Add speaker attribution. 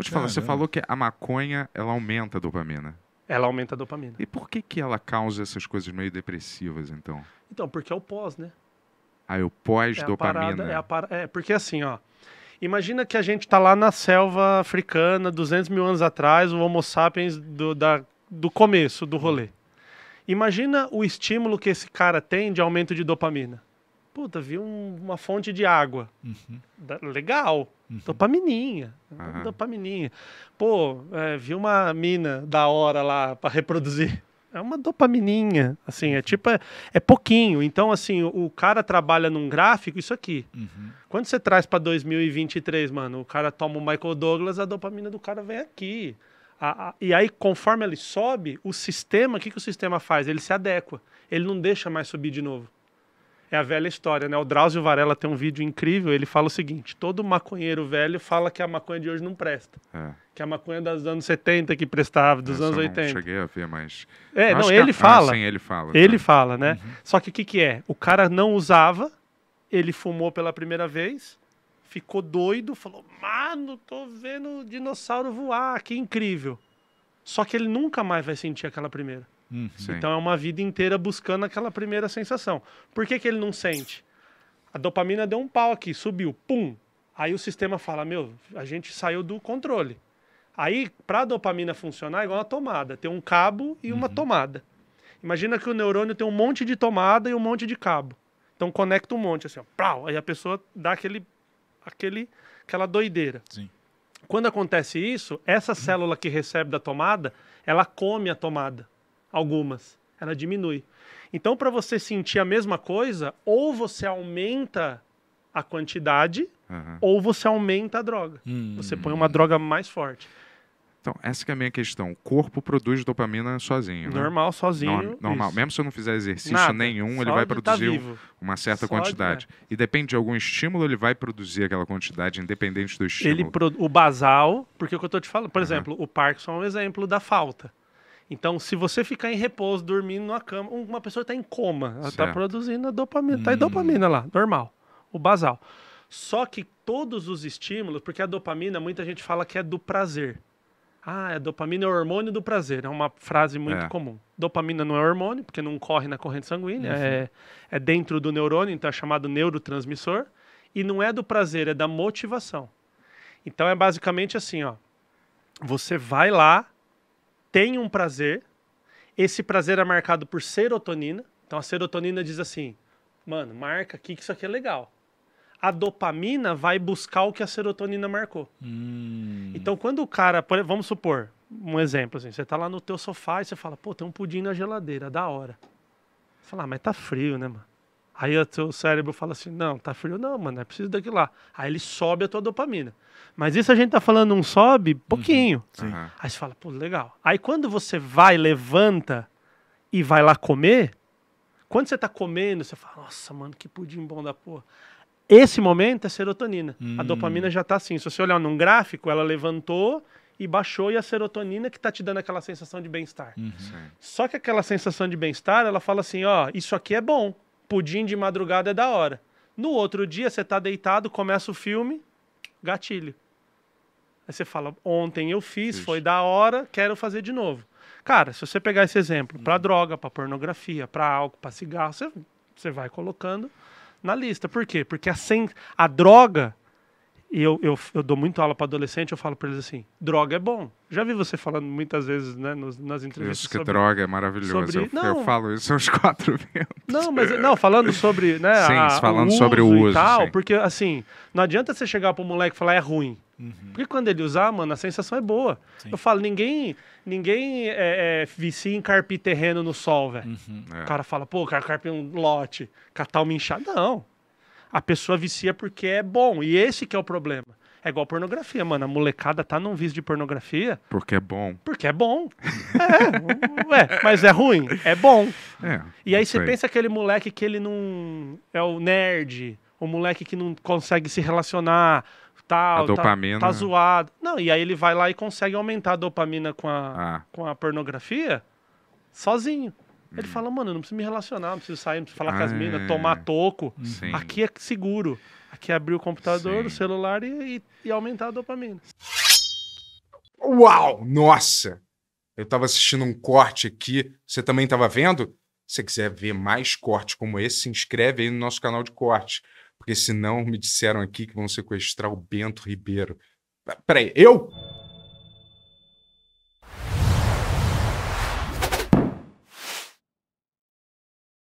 Speaker 1: Vou te falar, Caramba. você falou
Speaker 2: que a maconha, ela aumenta a dopamina.
Speaker 1: Ela aumenta a dopamina.
Speaker 2: E por que que ela causa essas coisas meio depressivas, então?
Speaker 1: Então, porque é o pós, né?
Speaker 2: Ah, é o pós-dopamina.
Speaker 1: É, é, é, porque assim, ó. Imagina que a gente tá lá na selva africana, 200 mil anos atrás, o homo sapiens do, da, do começo do rolê. Imagina o estímulo que esse cara tem de aumento de dopamina puta, vi um, uma fonte de água. Uhum. Da, legal. Uhum. Dopamininha. Uhum. Dopamininha. Pô, é, vi uma mina da hora lá para reproduzir. É uma dopamininha, assim, é uhum. tipo, é, é, pouquinho. Então, assim, o, o cara trabalha num gráfico, isso aqui. Uhum. Quando você traz para 2023, mano, o cara toma o Michael Douglas, a dopamina do cara vem aqui. A, a, e aí, conforme ele sobe, o sistema, o que, que o sistema faz? Ele se adequa. Ele não deixa mais subir de novo. É a velha história, né? O Drauzio Varela tem um vídeo incrível, ele fala o seguinte: todo maconheiro velho fala que a maconha de hoje não presta. É. Que a maconha dos anos 70 que prestava, dos Essa anos eu não cheguei a ver, mas. É, eu não, ele, é- a... Ah, fala, ah, sim, ele fala. Ele tá. fala, né? Uhum. Só que o que, que é? O cara não usava, ele fumou pela primeira vez, ficou doido, falou: mano, tô vendo dinossauro voar, que incrível. Só que ele nunca mais vai sentir aquela primeira. Uhum. Então é uma vida inteira buscando aquela primeira sensação. Por que, que ele não sente? A dopamina deu um pau aqui, subiu, pum. Aí o sistema fala: meu, a gente saiu do controle. Aí, para a dopamina funcionar, é igual uma tomada: tem um cabo e uma uhum. tomada. Imagina que o neurônio tem um monte de tomada e um monte de cabo. Então conecta um monte, assim, ó, pau, aí a pessoa dá aquele, aquele, aquela doideira. Sim. Quando acontece isso, essa uhum. célula que recebe da tomada, ela come a tomada algumas, ela diminui. Então, para você sentir a mesma coisa, ou você aumenta a quantidade, uhum. ou você aumenta a droga. Hum. Você põe uma droga mais forte.
Speaker 2: Então, essa é a minha questão. O corpo produz dopamina sozinho. Né? Normal,
Speaker 1: sozinho. normal. Isso.
Speaker 2: Mesmo se eu não fizer exercício Nada. nenhum, Só ele vai tá produzir tá uma certa Só quantidade. De, E depende de algum estímulo, ele vai produzir aquela quantidade, independente do estímulo. Ele
Speaker 1: O basal, porque é o que eu estou te falando. Por uhum. exemplo, o Parkinson é um exemplo da falta. Então, se você ficar em repouso, dormindo numa cama, uma pessoa está em coma, ela está produzindo a dopamina, está hum. em dopamina lá, normal, o basal. Só que todos os estímulos, porque a dopamina, muita gente fala que é do prazer. Ah, a é, dopamina é o hormônio do prazer. É uma frase muito é. comum. Dopamina não é hormônio, porque não corre na corrente sanguínea. Uhum. É, é, dentro do neurônio, então é chamado neurotransmissor. E não é do prazer, é da motivação. Então é basicamente assim, ó. Você vai lá, tem um prazer, esse prazer é marcado por serotonina. Então a serotonina diz assim: mano, marca aqui que isso aqui é legal. A dopamina vai buscar o que a serotonina marcou. Hum. Então quando o cara, vamos supor, um exemplo assim, você tá lá no teu sofá e você fala: pô, tem um pudim na geladeira, da hora. Falar, ah, mas tá frio, né, mano? Aí o teu cérebro fala assim: não, tá frio, não, mano, é preciso daquilo lá. Aí ele sobe a tua dopamina. Mas isso a gente tá falando um sobe pouquinho. Uhum. Uhum. Aí você fala, pô, legal. Aí quando você vai, levanta e vai lá comer, quando você tá comendo, você fala, nossa, mano, que pudim bom da porra. Esse momento é serotonina. Hum. A dopamina hum. já tá assim. Se você olhar num gráfico, ela levantou e baixou e a serotonina que está te dando aquela sensação de bem-estar. Uhum. Só que aquela sensação de bem-estar, ela fala assim, ó, isso aqui é bom pudim de madrugada é da hora. No outro dia, você tá deitado, começa o filme, gatilho. Aí você fala, ontem eu fiz, foi da hora, quero fazer de novo. Cara, se você pegar esse exemplo para uhum. droga, para pornografia, para álcool, para cigarro, você, você vai colocando na lista. Por quê? Porque a, sen, a droga e eu, eu, eu dou muito aula para adolescente, eu falo para eles assim: droga é bom. Já vi você falando muitas vezes né, nos, nas entrevistas. Isso que sobre, droga é maravilhoso. Sobre, eu, não, eu
Speaker 2: falo isso uns quatro
Speaker 1: ventos. Não, mas não, falando sobre. Né, sim, a, falando o sobre o uso. E tal, sim. porque assim, não adianta você chegar para o moleque e falar é ruim. Uhum. Porque quando ele usar, mano, a sensação é boa. Sim. Eu falo, ninguém ninguém é, é, vicia em carpir terreno no sol, velho. Uhum. É. O cara fala, pô, o cara carpir um lote, catar uma inchada. Não a pessoa vicia porque é bom. E esse que é o problema. É igual pornografia, mano. A molecada tá num vício de pornografia. Porque é bom. Porque é bom. É, ué, mas é ruim? É bom. É, e aí você pensa aquele moleque que ele não. É o nerd, o moleque que não consegue se relacionar, tal. A tá, dopamina. Tá, tá zoado. Não, e aí ele vai lá e consegue aumentar a dopamina com a, ah. com a pornografia sozinho. Ele hum. fala, mano, eu não preciso me relacionar, não preciso sair, não preciso falar ah, com as ah, minas, tomar é. toco. Sim. Aqui é seguro. Aqui é abrir o computador, sim. o celular e, e, e, aumentar a dopamina.
Speaker 2: Uau! Nossa! Eu tava assistindo um corte aqui. Você também tava vendo? Se você quiser ver mais cortes como esse, se inscreve aí no nosso canal de corte. Porque senão me disseram aqui que vão sequestrar o Bento Ribeiro. Peraí, eu?